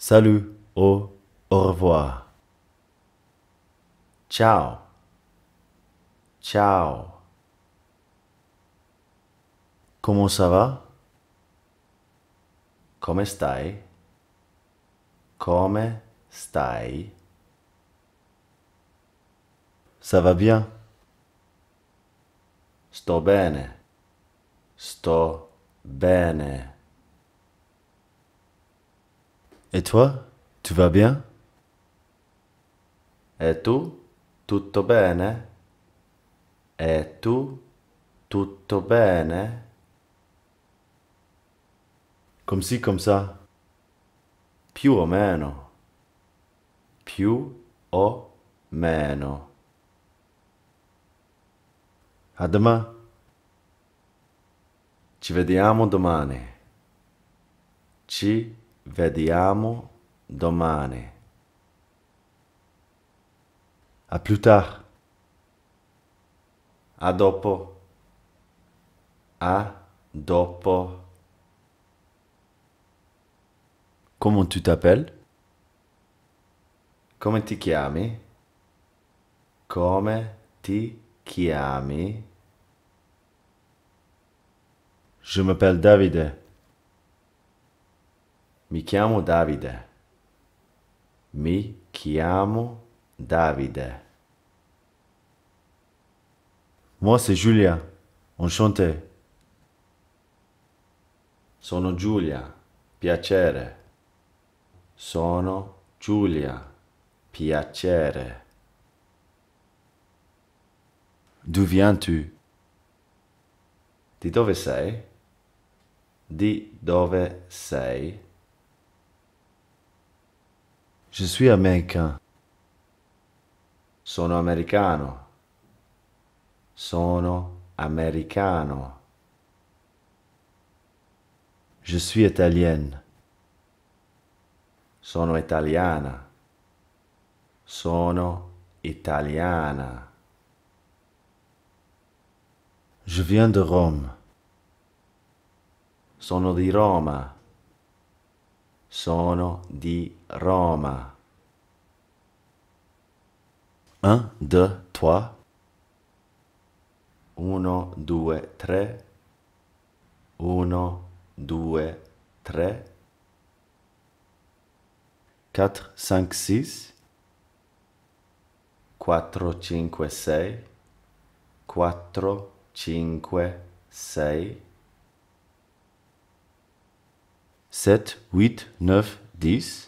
Salut o au revoir. Ciao. Ciao. Comment ça va? Come stai? Come stai? Ça va bien? Sto bene. Sto bene. E toi? Tu vas bien? E tu? Tutto bene? E tu? Tutto bene? Come si, come sa? Più o meno. Più o meno. A domani. Ci vediamo domani. Ci vediamo domani. A più tardi. A dopo. A dopo. Come tu t'appelles? Come ti chiami? Come ti chiami? Je m'appelle Davide. Mi chiamo Davide. Mi chiamo Davide. Moi c'est Julia. Enchanté. Sono Giulia. Piacere. Sono Giulia. Piacere. D'où viens-tu? Di dove sei? Di dove sei? Je suis américain. Sono americano. Sono americano. Je suis italienne. Sono italiana. Sono italiana. Je viens de Rome. Sono di Roma. Sono di Roma. 1, 2, 3. 1, 2, 3. 1, 2, 3. 4, 5, 6. 4, 5, 6. 4, 5, 6. 7, 8, 9, 10.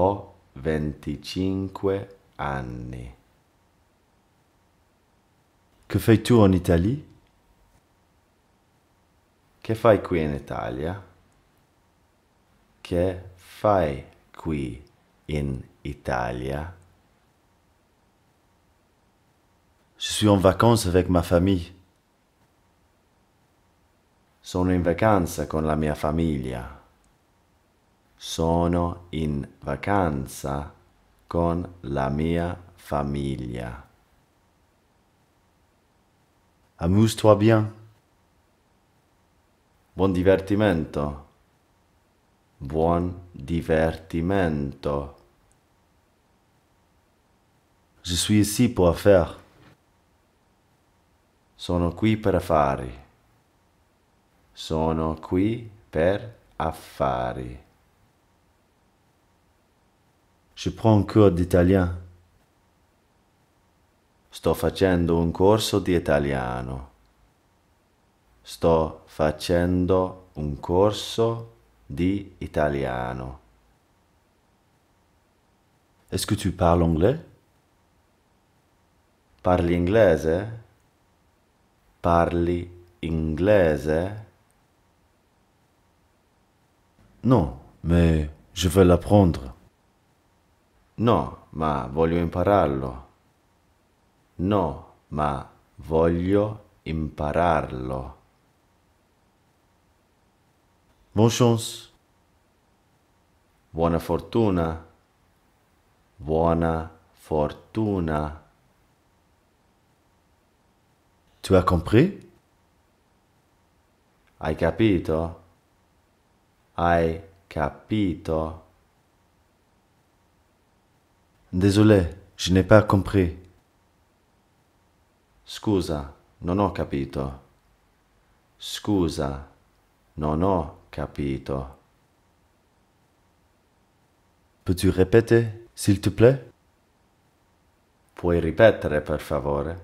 Ho 25 anni. Che fai tu in Italia? Che fai qui in Italia? Che fai qui in Italia? Je suis en vacances avec ma famille. Sono in vacanza con la mia famiglia. Sono in vacanza con la mia famiglia. Amuse-toi bien. Buon divertimento. Buon divertimento. Je suis ici pour faire. Sono qui per affari. Sono qui per affari. Je prends un cours Sto facendo un corso di italiano. Sto facendo un corso di italiano. Est-ce che tu parles anglais? Parli inglese? Parli inglese? Non, mais je veux l'apprendre. No, ma voglio impararlo. No, ma voglio impararlo. Bonne chance. Buona fortuna. Buona fortuna. Tu as compris? Hai capito? Hai capito? Désolé, je n'ai pas compris. Scusa, non ho capito. Scusa, non ho capito. Peux-tu répéter, s'il te plaît? Puoi ripetere, per favore?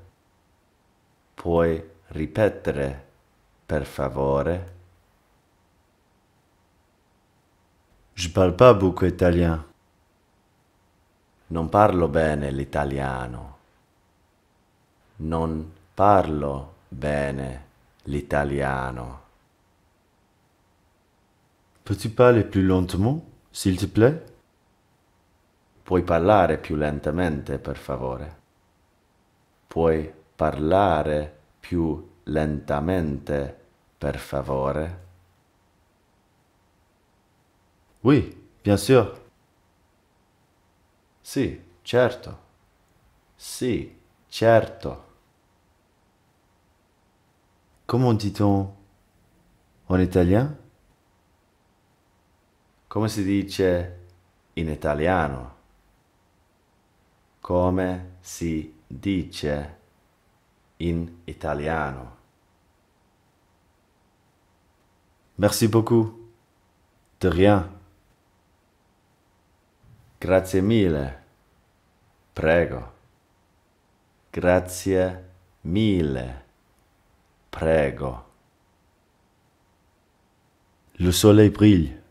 Puoi ripetere, per favore? Je parle pas beaucoup italien. Non parlo bene l'italiano. Non parlo bene l'italiano. Peux-tu più plus lentement, s'il te plaît? Puoi parlare più lentamente, per favore. Puoi parlare più lentamente, per favore? Oui, bien sûr. Sì, certo. Sì, certo. Comment dit-on en italien? Come si dice in italiano? Come si dice in italiano? Merci beaucoup. De rien. Grazie mille. Prego. Grazie mille. Prego. Le soleil brille.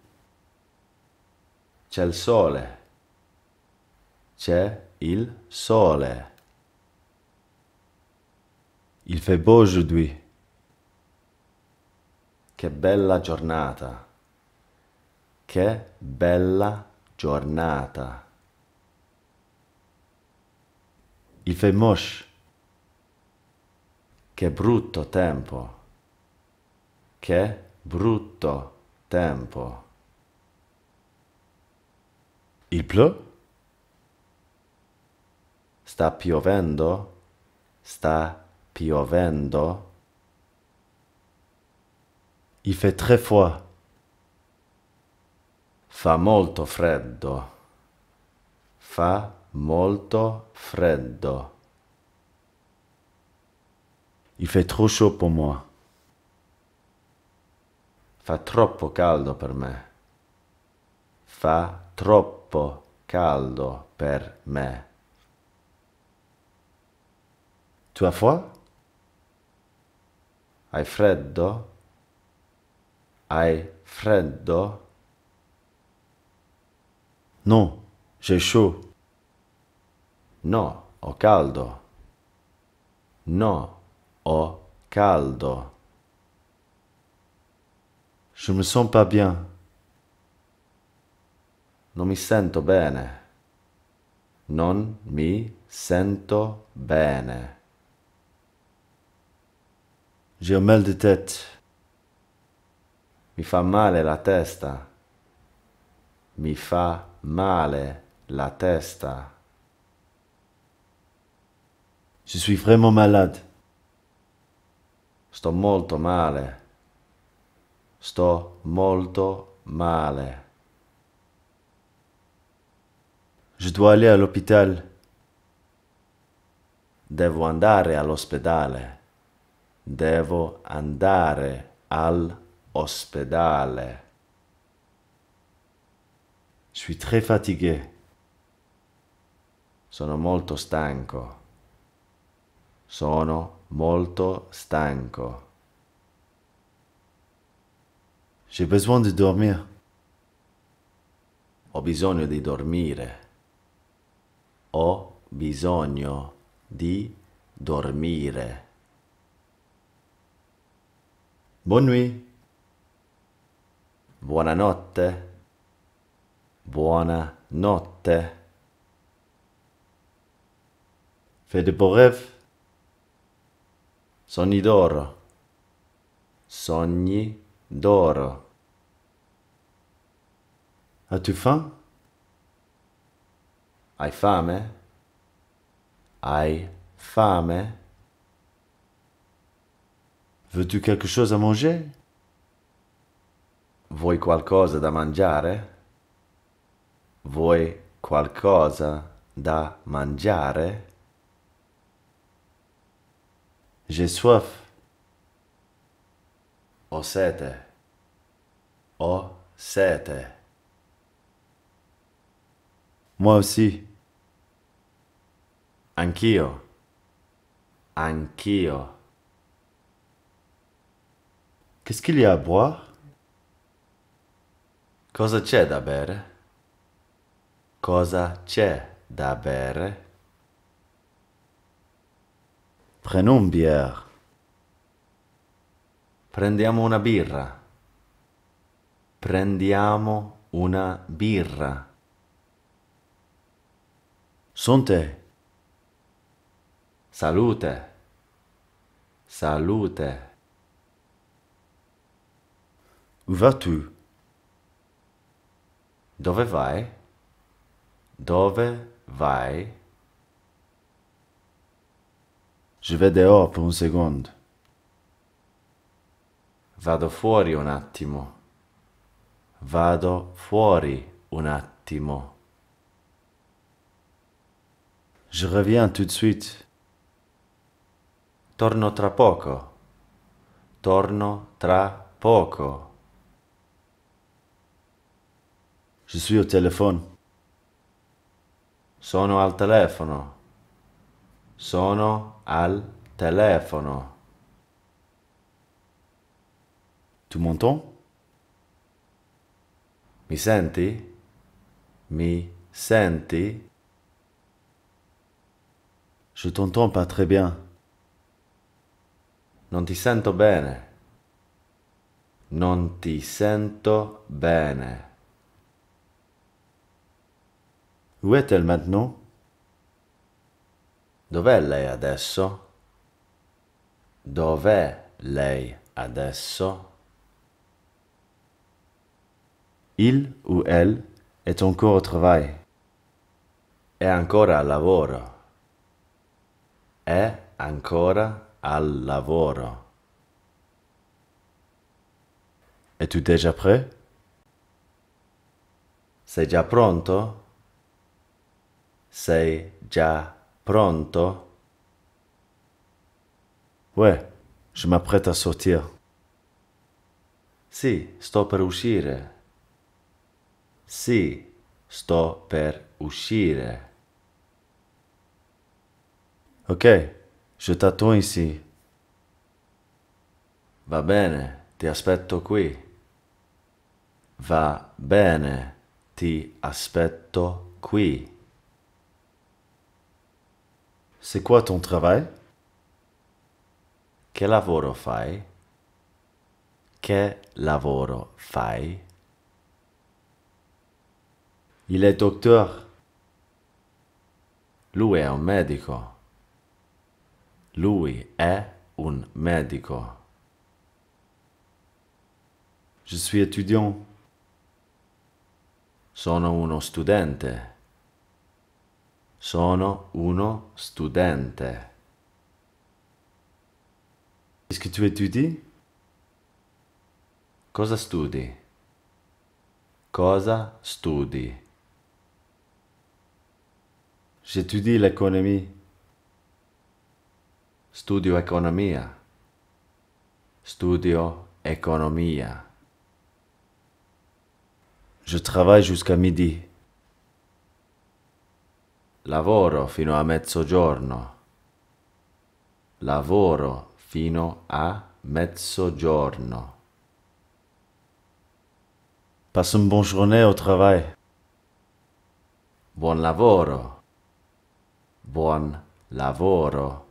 C'è il sole. C'è il sole. Il fait beau aujourd'hui. Che bella giornata. Che bella giornata giornata. Il Femosh, che brutto tempo, che brutto tempo. Il pleut? Sta piovendo? Sta piovendo? Il fait très froid. Fa molto freddo. Fa molto freddo. Il fait trop chaud pour moi. Fa troppo caldo per me. Fa troppo caldo per me. Tu hai froid? Hai freddo? Hai freddo? No, j'ai chaud. No, ho caldo. No, ho caldo. Je me sens pas bien. Non mi sento bene. Non mi sento bene. J'ai mal de tête. Mi fa male la testa. Mi fa male la testa. Je suis vraiment malade. Sto molto male. Sto molto male. Je dois aller à l'hôpital. Devo andare all'ospedale. Devo andare all'ospedale suis très fatigué. Sono molto stanco. Sono molto stanco. J'ai besoin de dormir. Ho bisogno di dormire. Ho bisogno di dormire. Bonne nuit. Buonanotte. Buona notte. Fedeborev. Sogni d'oro. Sogni d'oro. As-tu faim? Hai fame? Hai fame? Veux-tu quelque chose à manger? Vuoi qualcosa da mangiare? Vuoi qualcosa da mangiare? J'ai soif. Ho sete. Ho sete. Moi aussi. Anch'io. Anch'io. Qu'est-ce qu'il y a à boire? Cosa c'è da bere? Cosa c'è da bere? Prenons une bière. Prendiamo una birra. Prendiamo una birra. Santé. Salute. Salute. Où vas-tu? Dove vai? Dove vai? Je vais dehors per un secondo. Vado fuori un attimo. Vado fuori un attimo. Je reviens tout de suite. Torno tra poco. Torno tra poco. Je suis au téléphone. Sono al telefono. Sono al telefono. Tu m'entends? Mi senti? Mi senti? Je t'entends pas très bien. Non ti sento bene. Non ti sento bene. Où est-elle maintenant? Dov'è lei adesso? Dov'è lei adesso? Il ou elle est encore au travail. È ancora al lavoro. È ancora al lavoro. Es-tu déjà prêt? Sei già pronto? sei già pronto? Ouais, je m'apprête à sortir. Sì, sto per uscire. Sì, sto per uscire. Ok, je t'attends ici. Va bene, ti aspetto qui. Va bene, ti aspetto qui. C'est quoi ton travail? Che lavoro fai? Che lavoro fai? Il est docteur. Lui è un medico. Lui è un medico. Je suis étudiant. Sono uno studente. Sono uno studente. Est-ce que tu étudies? Cosa studi? Cosa studi? J'étudie l'économie. Studio economia. Studio economia. Je travaille jusqu'à midi. Lavoro fino a mezzogiorno. Lavoro fino a mezzogiorno. Passe un buon giorno al travail. Buon lavoro. Buon lavoro.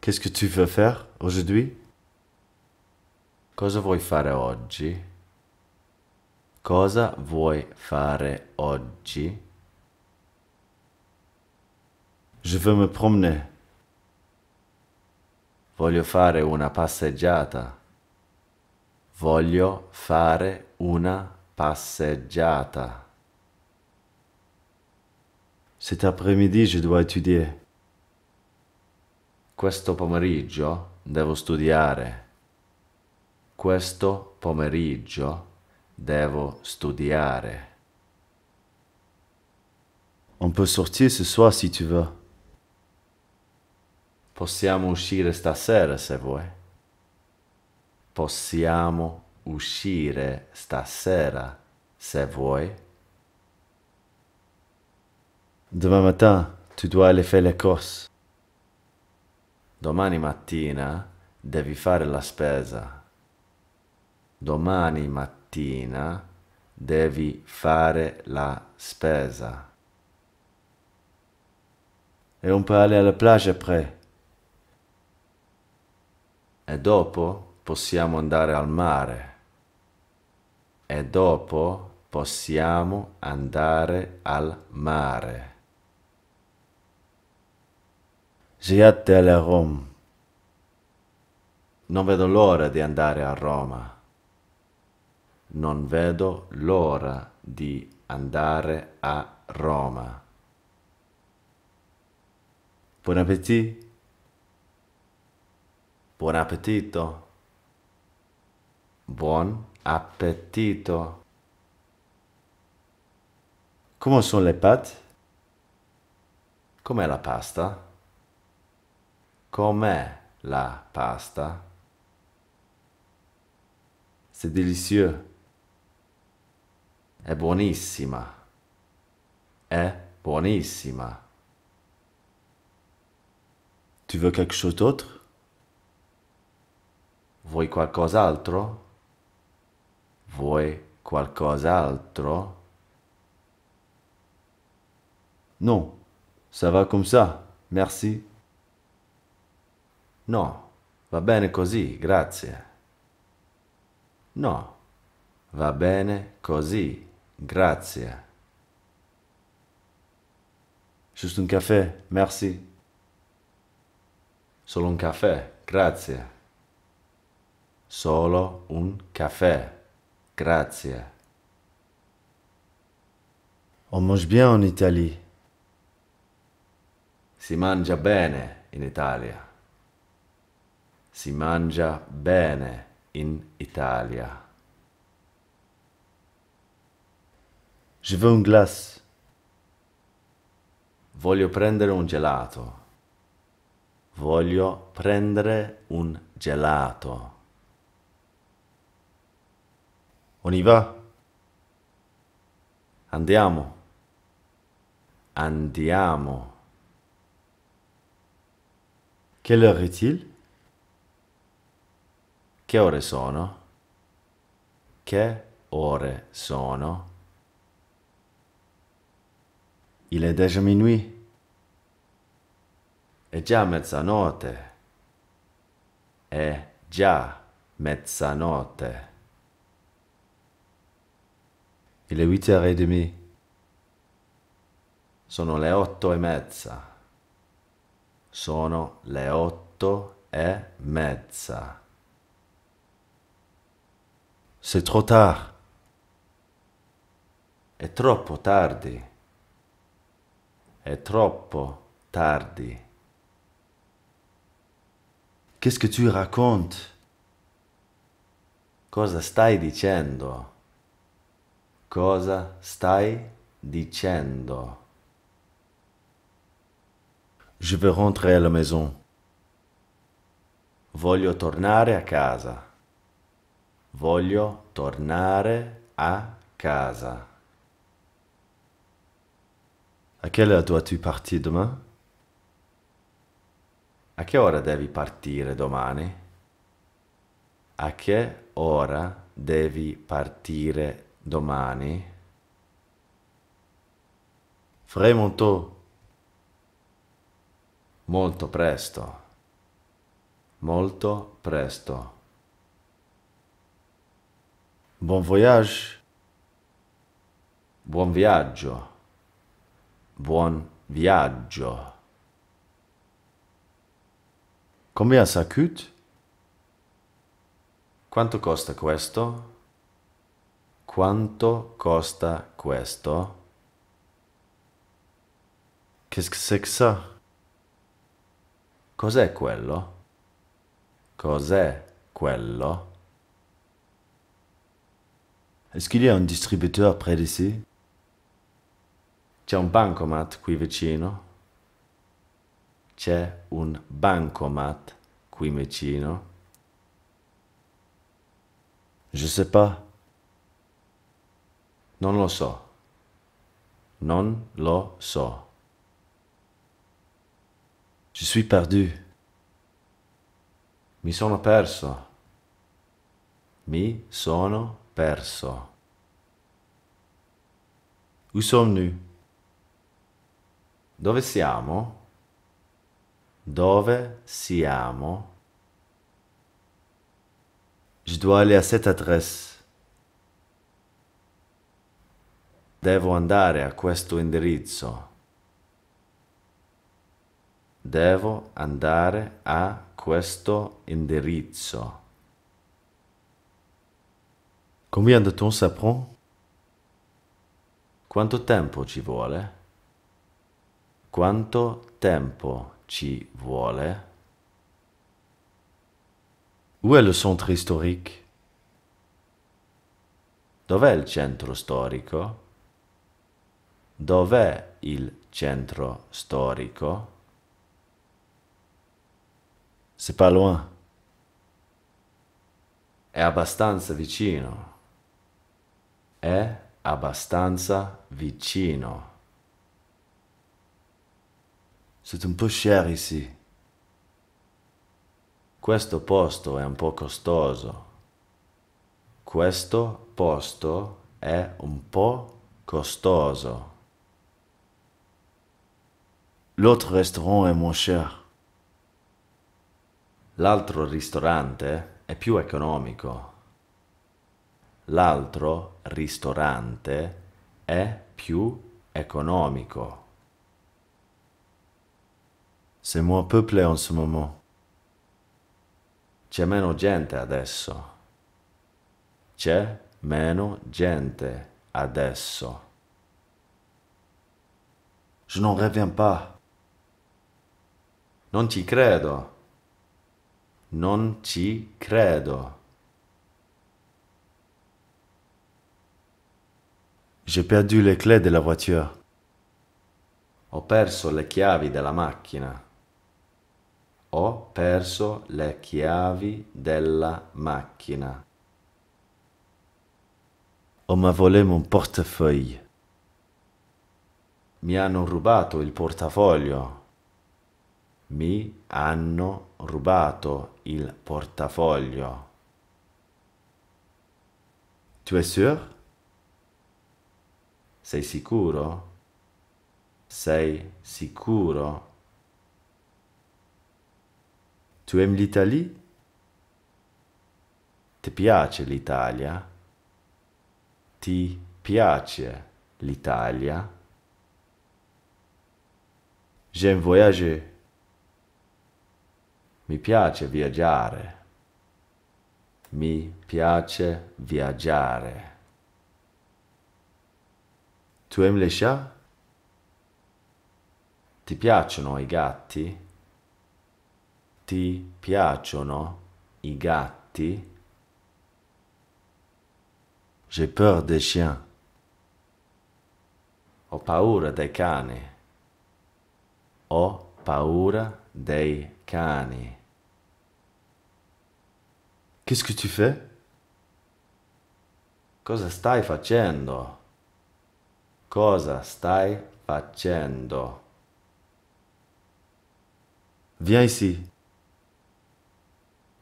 Qu'est-ce que tu veux faire aujourd'hui? Cosa vuoi fare oggi? Cosa vuoi fare oggi? Je veux me promener. Voglio fare una passeggiata. Voglio fare una passeggiata. Cet après-midi, je dois étudier. Questo pomeriggio devo studiare. Questo pomeriggio devo studiare. On peut sortir ce soir si tu veux. Possiamo uscire stasera se vuoi. Possiamo uscire stasera se vuoi. Demain matin, tu dois aller faire les courses. Domani mattina devi fare la spesa. Domani mattina mattina devi fare la spesa. E un po' aller alla plage après. E dopo possiamo andare al mare. E dopo possiamo andare al mare. J'ai hâte d'aller à Rome. Non vedo l'ora di andare a Roma. Non vedo l'ora di andare a Roma. Buon appetito. Buon appetito. Buon appetito. Come sono le pâte? Com'è la pasta? Com'è la pasta? C'est délicieux. È buonissima. È buonissima. Tu veux quelque chose d'autre? Vuoi qualcos'altro? Vuoi qualcos'altro? Non, ça va comme ça, merci. No, va bene così, grazie. No, va bene così. Grazie. Giusto un caffè? Merci. Solo un caffè? Grazie. Solo un caffè. Grazie. On mange bien en Italie. Si mangia bene in Italia. Si mangia bene in Italia. Je veux une glace. Voglio prendere un gelato. Voglio prendere un gelato. On y va. Andiamo. Andiamo. Quelle heure est-il? Che ore sono? Che ore sono? Il è déjà minuit. È già mezzanotte. È già mezzanotte. Il è 8h30. Sono le otto e mezza. Sono le otto e mezza. C'est trop tard. È troppo tardi è troppo tardi. Qu'est-ce que tu racontes? Cosa stai dicendo? Cosa stai dicendo? Je veux rentrer à la maison. Voglio tornare a casa. Voglio tornare a casa. A quelle ora dois-tu partir demain? A che ora devi partire domani? A che ora devi partire domani? Fremonto. Molto presto. Molto presto. Buon voyage. Buon viaggio. Buon viaggio. Combien ça coûte? Quanto costa questo? Quanto costa questo? Qu'est-ce que c'est que ça? Cos'è quello? Cos'è quello? Est-ce qu'il y a un distributeur près d'ici? C'è un bancomat qui vicino. C'è un bancomat qui vicino. Je sais pas. Non lo so. Non lo so. Je suis perdu. Mi sono perso. Mi sono perso. Où sommes-nous? Dove siamo? Dove siamo? Je dois aller à cette adresse. Devo andare a questo indirizzo. Devo andare a questo indirizzo. Combien de temps ça prend? Quanto tempo ci vuole? Quanto tempo ci vuole? Où est le centre historique? Dov'è il centro storico? Dov'è il centro storico? C'est pas loin. È abbastanza vicino. È abbastanza vicino. C'est un po' cher ici. Questo posto è un po' costoso. Questo posto è un po' costoso. L'autre restaurant est moins cher. L'altro ristorante è più economico. L'altro ristorante è più economico. C'est moins peuplé en ce moment. C'è meno gente adesso. C'è meno gente adesso. Je n'en reviens pas. Non ci credo. Non ci credo. J'ai perdu les clés de la voiture. Ho perso le chiavi della macchina. Ho perso le chiavi della macchina. Ho oh, m'a volé mon portefeuille. Mi hanno rubato il portafoglio. Mi hanno rubato il portafoglio. Tu es sûr? Sei sicuro? Sei sicuro? Tu aimi l'Italia? Ti piace l'Italia? Ti piace l'Italia? J'aime voyager. Mi piace viaggiare. Mi piace viaggiare. Tu aimi le chat? Ti piacciono i gatti? Ti piacciono i gatti? J'ai peur des chiens. Ho paura dei cani. Ho paura dei cani. Qu'est-ce que tu fais? Cosa stai facendo? Cosa stai facendo? Viens ici.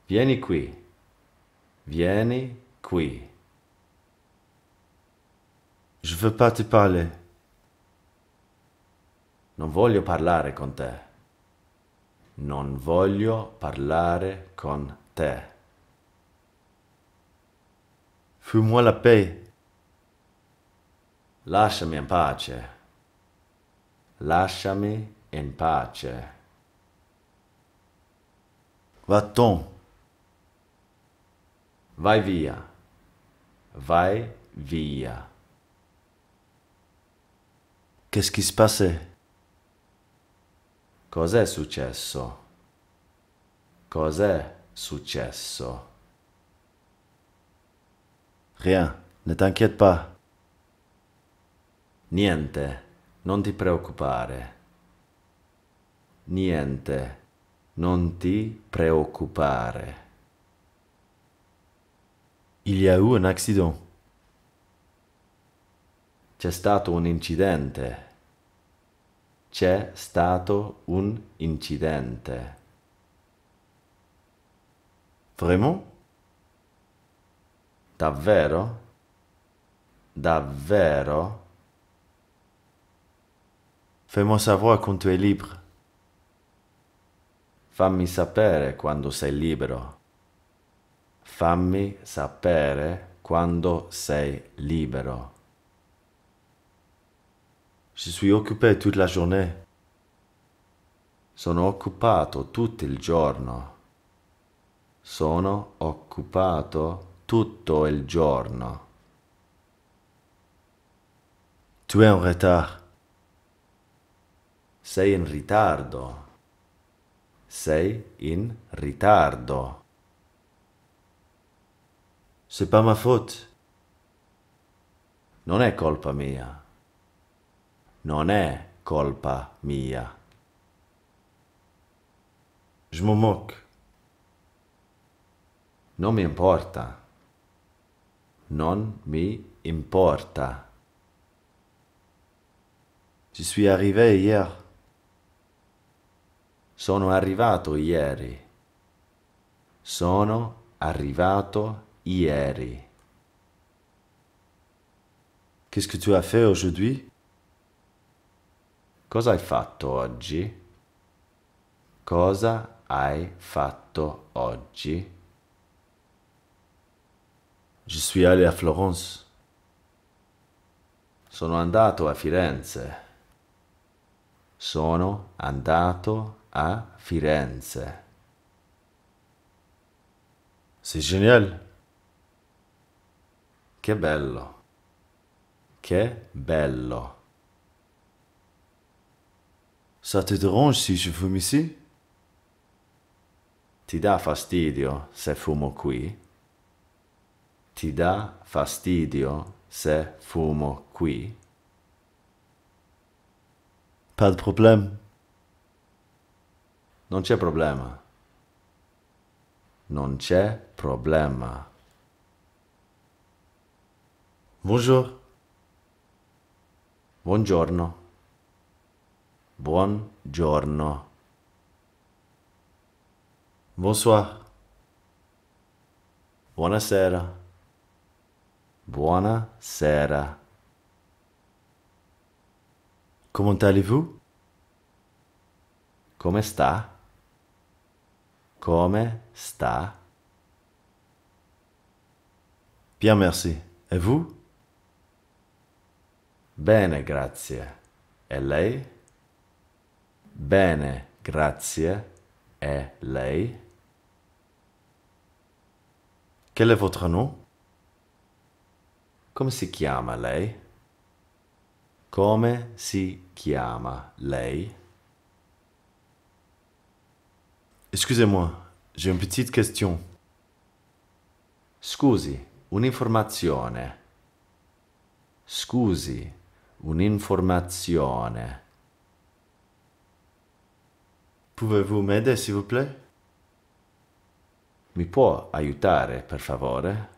Vieni qui, vieni qui. Je veux pas te parler. Non voglio parlare con te. Non voglio parlare con te. Fais-moi la paix. Lasciami in pace. Lasciami in pace. Va-t'en. Vai via. Vai via. Qu'est-ce qui Cos'è successo? Cos'è successo? Rien, ne t'inquiète pas. Niente, non ti preoccupare. Niente, non ti preoccupare. Il y a eu un accident. C'è stato un incidente. C'è stato un incidente. Vraiment? Davvero? Davvero? Fais-moi savoir quand tu es Fammi sapere quando sei libero. Fammi sapere quando sei libero. Je suis occupé toute la journée. Sono occupato tutto il giorno. Sono occupato tutto il giorno. Tu es en retard. Sei in ritardo. Sei in ritardo. C'est pas ma faute. Non è colpa mia. Non è colpa mia. Je m'en moque. Non mi importa. Non mi importa. Ci suis arrivé hier. Sono arrivato ieri. Sono arrivato ieri ieri. Qu'est-ce que tu as fait aujourd'hui? Cosa hai fatto oggi? Cosa hai fatto oggi? Je suis allé à Florence. Sono andato a Firenze. Sono andato a Firenze. C'est génial. Che bello. Che bello. Ça te dérange si je fume ici? Ti dà fastidio se fumo qui? Ti dà fastidio se fumo qui? Pas de problème. Non c'è problema. Non c'è problema. Bonjour. Buongiorno. Buongiorno. Bonsoir. Buonasera. Buonasera. Comment allez-vous? Come sta? Come sta? Bien, merci. Et vous? Bene, grazie. E lei? Bene, grazie. E lei? Quel è votre nom? Come si chiama lei? Come si chiama lei? Excusez-moi, j'ai une petite question. Scusi, un'informazione. Scusi, un'informazione. Pouvez-vous m'aider, s'il vous plaît? Mi può aiutare, per favore?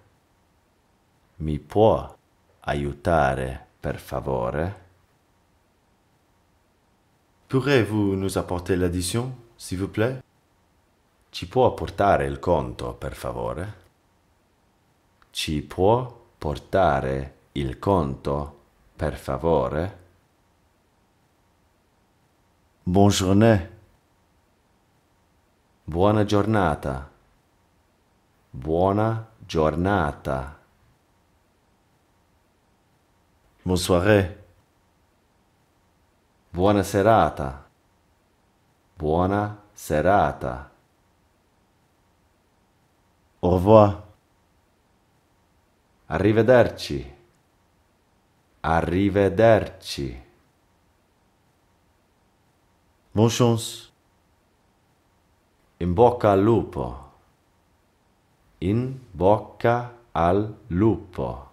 Mi può aiutare, per favore? Pourrez-vous nous apporter l'addition, s'il vous plaît? Ci può portare il conto, per favore? Ci può portare il conto, per favore. Bonjournée. Buona giornata. Buona giornata. Bonsoiré. Buona serata. Buona serata. Au revoir. Arrivederci. Arrivederci. Buon In bocca al lupo. In bocca al lupo.